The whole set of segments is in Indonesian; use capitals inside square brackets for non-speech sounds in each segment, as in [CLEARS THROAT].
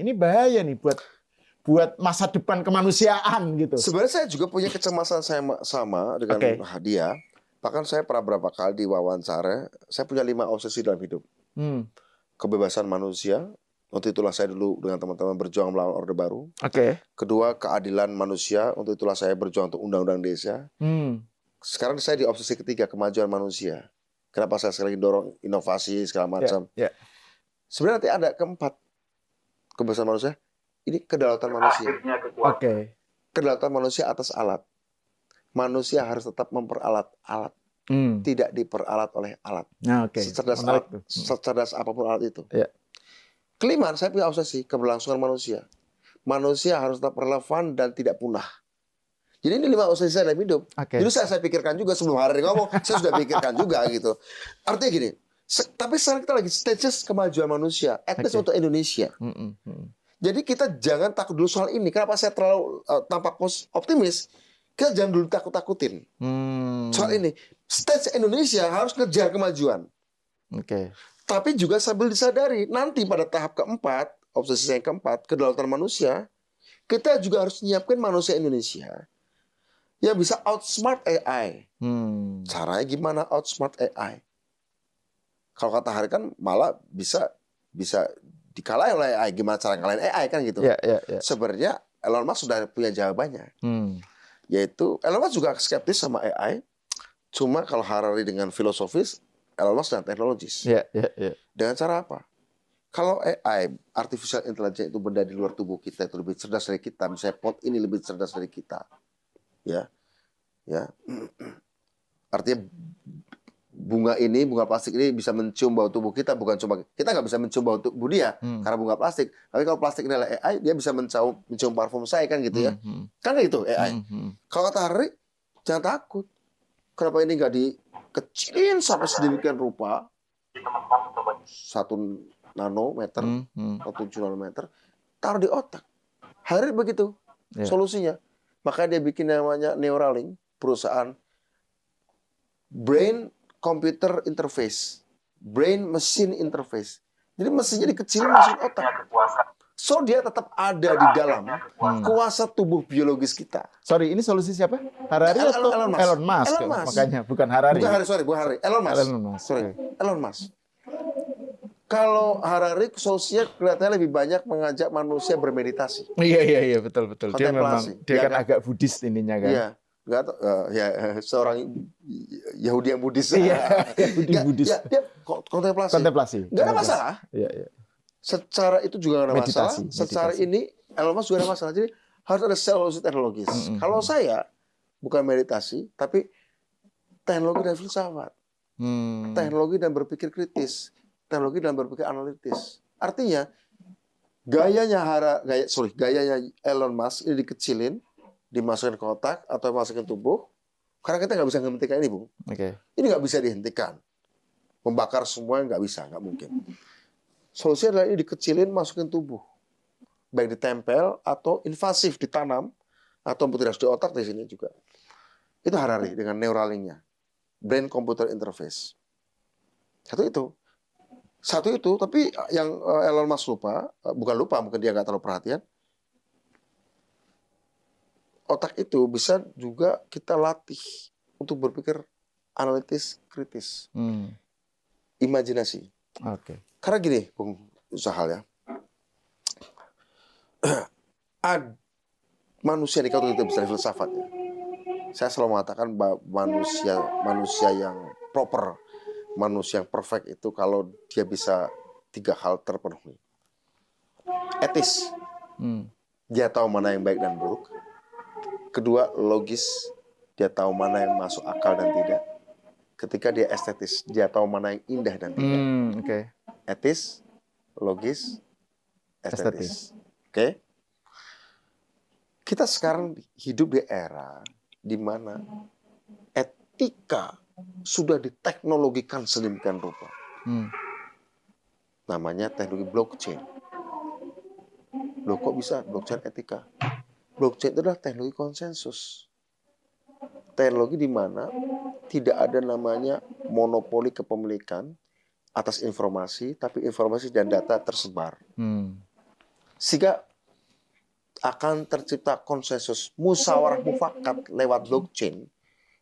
Ini bahaya nih buat buat masa depan kemanusiaan gitu. Sebenarnya saya juga punya kecemasan saya sama dengan okay. dia. Bahkan saya pernah berapa kali diwawancara. saya punya lima obsesi dalam hidup. Hmm. Kebebasan manusia, untuk itulah saya dulu dengan teman-teman berjuang melawan Orde Baru. Oke. Okay. Kedua, keadilan manusia, untuk itulah saya berjuang untuk undang-undang desa. Hmm. Sekarang saya di obsesi ketiga, kemajuan manusia. Kenapa saya sekali dorong inovasi segala ya, macam. Yeah, yeah. Sebenarnya nanti ada keempat, kebesaran manusia, ini kedaulatan manusia. Oke. Okay. Kedaulatan manusia atas alat. Manusia harus tetap memperalat alat. Hmm. Tidak diperalat oleh alat. Nah, okay. Secerdas Menarik. alat, hmm. secerdas apapun alat itu. ya. Kelima, saya punya obsesi keberlangsungan manusia. Manusia harus tetap relevan dan tidak punah. Jadi ini lima obsesi saya dalam hidup. Okay. Jadi saya, saya pikirkan juga sebelum hari ngomong, saya sudah pikirkan juga gitu. Artinya gini, Se tapi sekarang kita lagi stages kemajuan manusia, etnis okay. untuk Indonesia. Mm -mm. Jadi kita jangan takut dulu soal ini. Kenapa saya terlalu uh, tampak optimis? Kita jangan dulu takut-takutin mm. soal ini. Stage Indonesia harus ngejar kemajuan. Oke. Okay. Tapi juga sambil disadari nanti pada tahap keempat, obsesi yang keempat, kedaulatan manusia, kita juga harus menyiapkan manusia Indonesia yang bisa outsmart AI. Hmm. Caranya gimana outsmart AI? Kalau kata Hari kan malah bisa bisa dikalahin oleh AI. Gimana cara ngalahin AI kan gitu. Yeah, yeah, yeah. Sebenarnya Elon Musk sudah punya jawabannya. Hmm. Yaitu Elon Musk juga skeptis sama AI. Cuma kalau Harari dengan filosofis, Elon Musk dengan teknologis. Yeah, yeah, yeah. Dengan cara apa? Kalau AI, artificial intelligence itu benda di luar tubuh kita itu lebih cerdas dari kita. Misalnya pot ini lebih cerdas dari kita, ya, ya. [CLEARS THROAT] Artinya bunga ini, bunga plastik ini bisa mencium bau tubuh kita, bukan cuma kita nggak bisa mencium bau tubuh dia hmm. karena bunga plastik. Tapi kalau plastik ini adalah AI, dia bisa mencium, mencium parfum saya kan gitu ya. Hmm. hmm. Kan kayak gitu, AI. Hmm, hmm. Kalau kata Harry, jangan takut. Kenapa ini nggak dikecilin sampai sedemikian rupa? Satu nanometer hmm. hmm. atau tujuh nanometer, taruh di otak. Harry begitu yeah. solusinya. Makanya dia bikin namanya Neuralink, perusahaan brain computer interface, brain machine interface. Jadi mesinnya dikecil masuk otak. So dia tetap ada di dalam hmm. kuasa tubuh biologis kita. Sorry, ini solusi siapa? Harari atau Elon Musk? Elon Musk, Elon Musk. makanya bukan Harari. Bukan Harari, sorry, bukan Harari. Elon Musk. Elon Musk. Sorry, Elon Musk. Kalau Harari solusinya kelihatannya lebih banyak mengajak manusia bermeditasi. Iya iya iya betul betul. Dia memang dia iya kan, kan, agak Buddhis ininya kan. Iya nggak tahu uh, ya [LAUGHS] seorang Yahudi yang Buddhis. Iya, Yahudi gak, Buddhis. Ya, dia kontemplasi. Kontemplasi. Gak ada masalah. Iya, iya. Secara itu juga gak ada masalah. Meditasi. Secara ini Elon Musk juga ada masalah. Jadi harus ada solusi teknologis. Mm -hmm. Kalau saya bukan meditasi, tapi teknologi dan filsafat. Hmm. Teknologi dan berpikir kritis, teknologi dan berpikir analitis. Artinya gayanya hara gaya sorry gayanya Elon Musk ini dikecilin, dimasukkan ke otak atau masukkan tubuh, karena kita nggak bisa menghentikan ini, Bung. Okay. Ini nggak bisa dihentikan. Membakar semua nggak bisa, nggak mungkin. Solusinya adalah ini dikecilin, masukin tubuh. Baik ditempel atau invasif ditanam, atau putih di otak di sini juga. Itu Harari dengan neuralinya. Brain Computer Interface. Satu itu. Satu itu, tapi yang eh, Elon Musk lupa, eh, bukan lupa, mungkin dia nggak terlalu perhatian, otak itu bisa juga kita latih untuk berpikir analitis kritis. Hmm. Imajinasi. Okay. Karena gini, Bung Zahal ya. [CLEARS THROAT] Ad, manusia di kalau kita bisa filsafat ya. Saya selalu mengatakan bahwa manusia manusia yang proper, manusia yang perfect itu kalau dia bisa tiga hal terpenuhi. Etis. Hmm. Dia tahu mana yang baik dan buruk Kedua, logis. Dia tahu mana yang masuk akal dan tidak. Ketika dia estetis, dia tahu mana yang indah dan tidak. Hmm, Okay. Etis, logis, estetis. Oke. Okay? Kita sekarang hidup di era di mana etika sudah diteknologikan sedemikian rupa. Hmm. Namanya teknologi blockchain. Loh kok bisa blockchain etika? blockchain itu adalah teknologi konsensus. Teknologi di mana tidak ada namanya monopoli kepemilikan atas informasi, tapi informasi dan data tersebar. Hmm. Sehingga akan tercipta konsensus musyawarah mufakat lewat blockchain.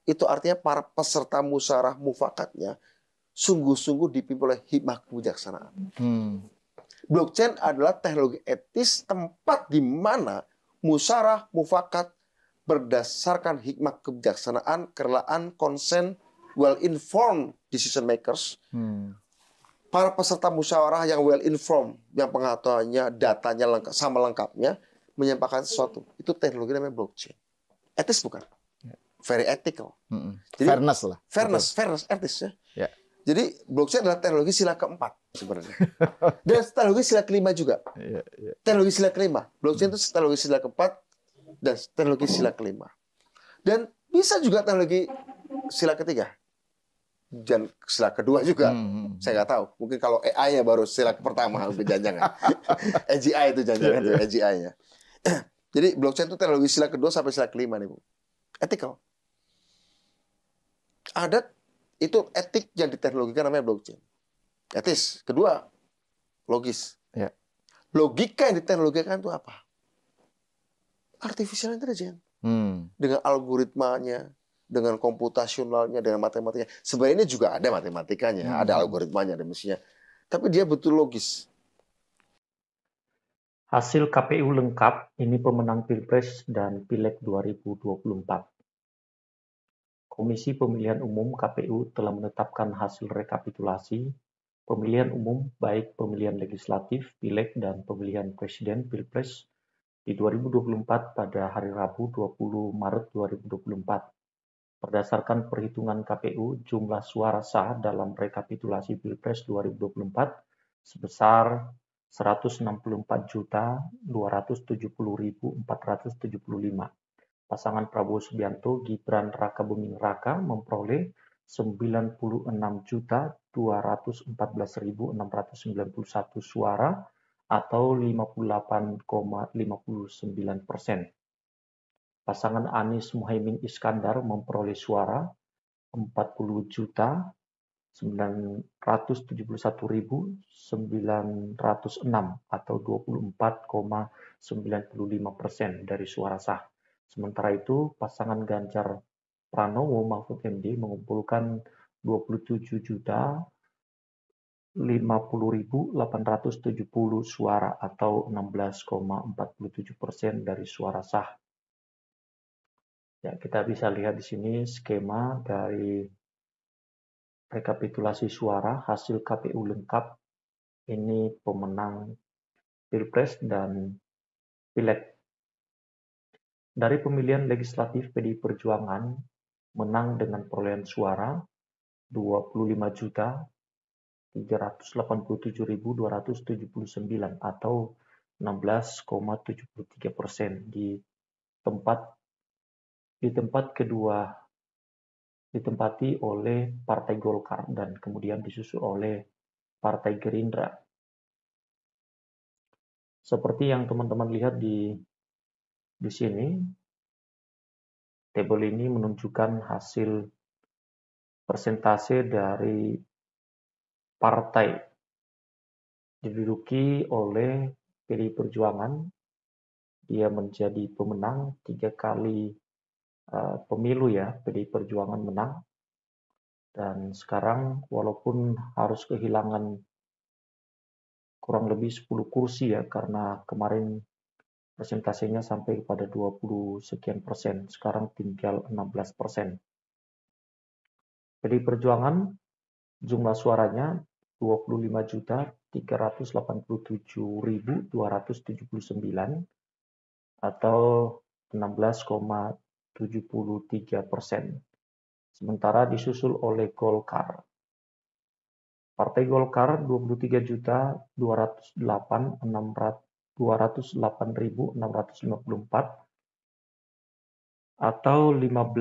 Itu artinya para peserta musyawarah mufakatnya sungguh-sungguh dipimpin oleh hikmah kebijaksanaan. Hmm. Blockchain adalah teknologi etis tempat di mana musarah, mufakat, berdasarkan hikmah kebijaksanaan, kerelaan, konsen, well informed decision makers. Hmm. Para peserta musyawarah yang well informed, yang pengetahuannya, datanya lengkap, sama lengkapnya, menyampaikan sesuatu. Itu teknologi namanya blockchain. Etis bukan? Ya. Very ethical. -hmm. Jadi, fairness lah. Fairness, Betul. fairness, etis ya. Yeah. Jadi blockchain adalah teknologi sila keempat sebenarnya. Dan teknologi sila kelima juga. Iya, iya. Teknologi sila kelima. Blockchain itu teknologi sila keempat dan teknologi sila kelima. Dan bisa juga teknologi sila ketiga. Dan sila kedua juga. Hmm, hmm, hmm. Saya nggak tahu. Mungkin kalau AI nya baru sila pertama lebih janjangan. AGI [LAUGHS] itu janjangan yeah, yeah. AGI-nya. Jadi blockchain itu teknologi sila kedua sampai sila kelima nih, Bu. Ethical. Ada itu etik yang diteknologikan namanya blockchain. Etis. Kedua, logis. Ya. Logika yang diteknologikan itu apa? Artificial intelligence. Hmm. Dengan algoritmanya, dengan komputasionalnya, dengan matematikanya. Sebenarnya juga ada matematikanya, hmm. ada algoritmanya, ada mesinnya. Tapi dia betul logis. Hasil KPU lengkap, ini pemenang Pilpres dan Pileg 2024. Komisi Pemilihan Umum KPU telah menetapkan hasil rekapitulasi pemilihan umum baik pemilihan legislatif, pileg, dan pemilihan presiden Pilpres di 2024 pada hari Rabu 20 Maret 2024. Berdasarkan perhitungan KPU, jumlah suara sah dalam rekapitulasi Pilpres 2024 sebesar 164.270.475 pasangan Prabowo Subianto Gibran Raka Buming Raka memperoleh 96.214.691 suara atau 58,59 persen. Pasangan Anies Muhaimin Iskandar memperoleh suara 40.971.906 atau 24,95 persen dari suara sah. Sementara itu, pasangan Ganjar Pranowo Mahfud MD mengumpulkan 27 juta 50.870 suara atau 16,47 persen dari suara sah. Ya, kita bisa lihat di sini skema dari rekapitulasi suara hasil KPU lengkap ini pemenang Pilpres dan Pileg dari pemilihan legislatif PDI Perjuangan menang dengan perolehan suara 25.387.279 atau 16,73 persen di tempat di tempat kedua ditempati oleh Partai Golkar dan kemudian disusul oleh Partai Gerindra. Seperti yang teman-teman lihat di di sini, tabel ini menunjukkan hasil persentase dari partai diduduki oleh PDI Perjuangan. Dia menjadi pemenang tiga kali uh, pemilu ya, PDI Perjuangan menang. Dan sekarang walaupun harus kehilangan kurang lebih 10 kursi ya, karena kemarin persentasenya sampai kepada 20 sekian persen. Sekarang tinggal 16 persen. Jadi Perjuangan jumlah suaranya 25.387.279 atau 16,73 persen. Sementara disusul oleh Golkar. Partai Golkar 23 juta 23.208.600 208.654 atau 15,29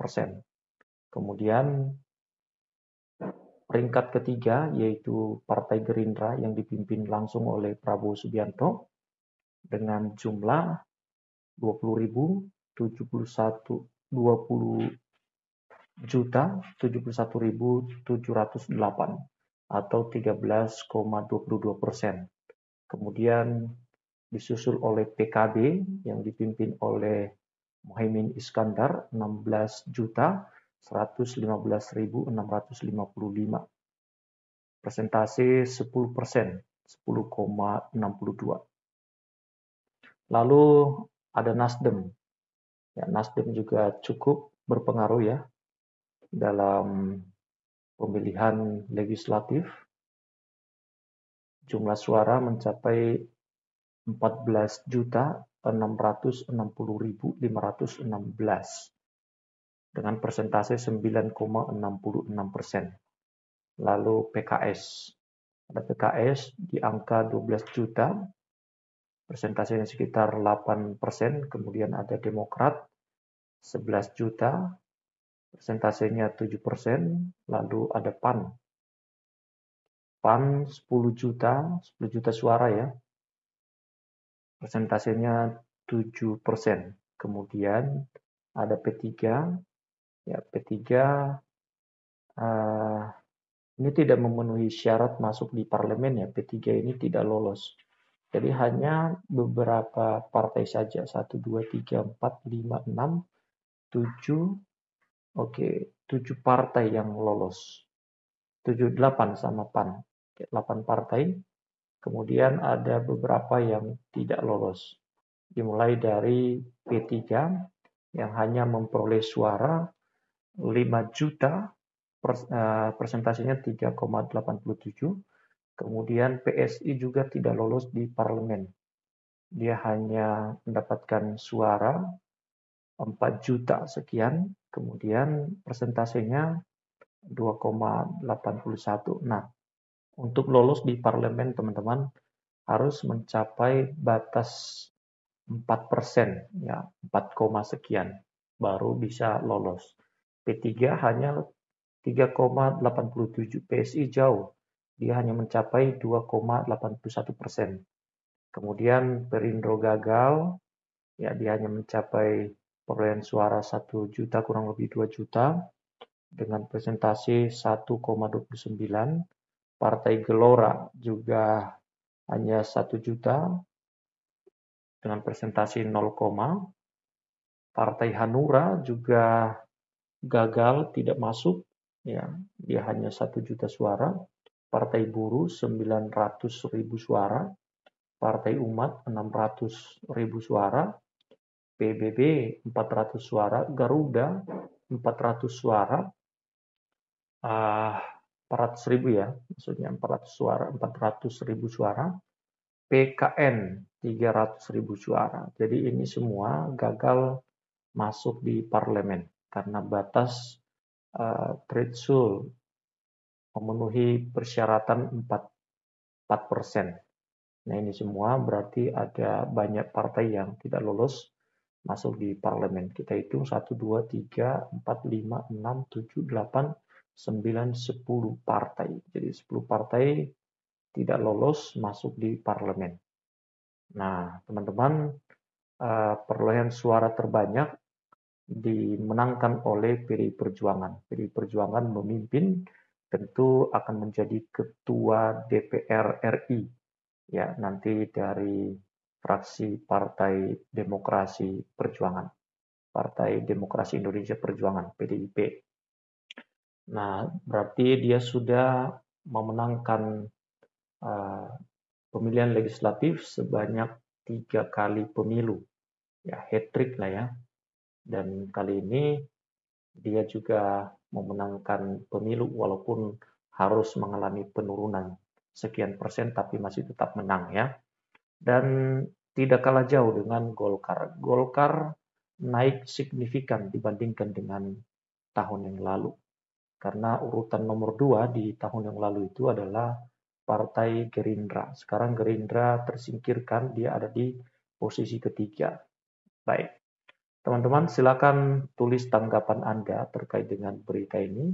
persen. Kemudian peringkat ketiga yaitu Partai Gerindra yang dipimpin langsung oleh Prabowo Subianto dengan jumlah 20.071 20 juta 71.708 atau 13,22 persen. Kemudian disusul oleh PKB yang dipimpin oleh Mohaimin Iskandar 16 juta 115.655 persentase 10 persen 10,62 lalu ada Nasdem ya Nasdem juga cukup berpengaruh ya dalam pemilihan legislatif jumlah suara mencapai 14.660.516 dengan persentase 9,66 persen. Lalu PKS, ada PKS di angka 12 juta, persentasenya sekitar 8 persen. Kemudian ada Demokrat 11 juta, Persentasenya 7%, lalu ada PAN. PAN 10 juta, 10 juta suara ya. Persentasenya 7%. Kemudian ada P3. Ya, P3 uh, eh, ini tidak memenuhi syarat masuk di parlemen ya. P3 ini tidak lolos. Jadi hanya beberapa partai saja. 1, 2, 3, 4, 5, 6, 7, Oke, tujuh partai yang lolos. tujuh delapan sama PAN. delapan partai. Kemudian ada beberapa yang tidak lolos. Dimulai dari P3 yang hanya memperoleh suara 5 juta persentasenya eh, 3,87. Kemudian PSI juga tidak lolos di parlemen. Dia hanya mendapatkan suara 4 juta sekian, kemudian persentasenya 2,81. Nah, untuk lolos di parlemen teman-teman harus mencapai batas 4 persen, ya 4, sekian baru bisa lolos. P3 hanya 3,87 PSI jauh, dia hanya mencapai 2,81 persen. Kemudian Perindro gagal, ya dia hanya mencapai perolehan suara 1 juta kurang lebih 2 juta dengan presentasi 1,29 partai Gelora juga hanya 1 juta dengan presentasi 0, partai Hanura juga gagal tidak masuk ya dia hanya 1 juta suara partai buruh 900 ribu suara partai umat 600 ribu suara PBB 400 suara, Garuda 400 suara, uh, ah, 400 ribu ya, maksudnya 400 suara, 400 ribu suara, PKN 300 ribu suara. Jadi ini semua gagal masuk di parlemen karena batas uh, eh, threshold memenuhi persyaratan 4 4 persen. Nah ini semua berarti ada banyak partai yang tidak lolos masuk di parlemen. Kita hitung 1, 2, 3, 4, 5, 6, 7, 8, 9, 10 partai. Jadi 10 partai tidak lolos masuk di parlemen. Nah, teman-teman, eh, perolehan suara terbanyak dimenangkan oleh PDI Perjuangan. PDI Perjuangan memimpin tentu akan menjadi ketua DPR RI. Ya, nanti dari fraksi Partai Demokrasi Perjuangan, Partai Demokrasi Indonesia Perjuangan (PDIP). Nah, berarti dia sudah memenangkan uh, pemilihan legislatif sebanyak tiga kali pemilu, ya hat trick lah ya. Dan kali ini dia juga memenangkan pemilu walaupun harus mengalami penurunan sekian persen tapi masih tetap menang ya dan tidak kalah jauh dengan Golkar. Golkar naik signifikan dibandingkan dengan tahun yang lalu. Karena urutan nomor dua di tahun yang lalu itu adalah Partai Gerindra. Sekarang Gerindra tersingkirkan, dia ada di posisi ketiga. Baik, teman-teman silakan tulis tanggapan Anda terkait dengan berita ini.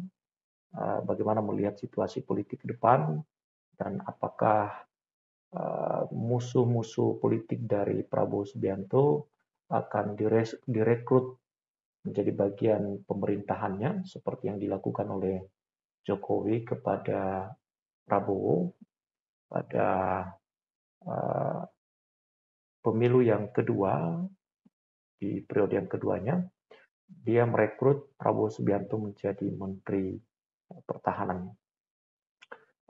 Eh, bagaimana melihat situasi politik ke depan dan apakah Eh, musuh-musuh politik dari Prabowo Subianto akan direkrut menjadi bagian pemerintahannya seperti yang dilakukan oleh Jokowi kepada Prabowo pada uh, pemilu yang kedua di periode yang keduanya dia merekrut Prabowo Subianto menjadi menteri pertahanan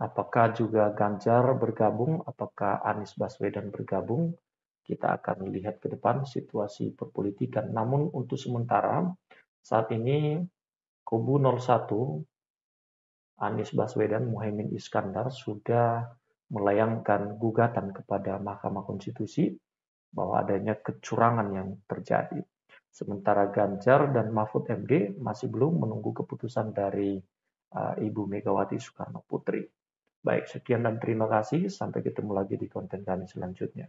Apakah juga Ganjar bergabung? Apakah Anies Baswedan bergabung? Kita akan melihat ke depan situasi perpolitikan. Namun untuk sementara saat ini kubu 01 Anies Baswedan, Muhaimin Iskandar sudah melayangkan gugatan kepada Mahkamah Konstitusi bahwa adanya kecurangan yang terjadi. Sementara Ganjar dan Mahfud MD masih belum menunggu keputusan dari uh, Ibu Megawati Soekarno Putri. Baik, sekian dan terima kasih. Sampai ketemu lagi di konten kami selanjutnya.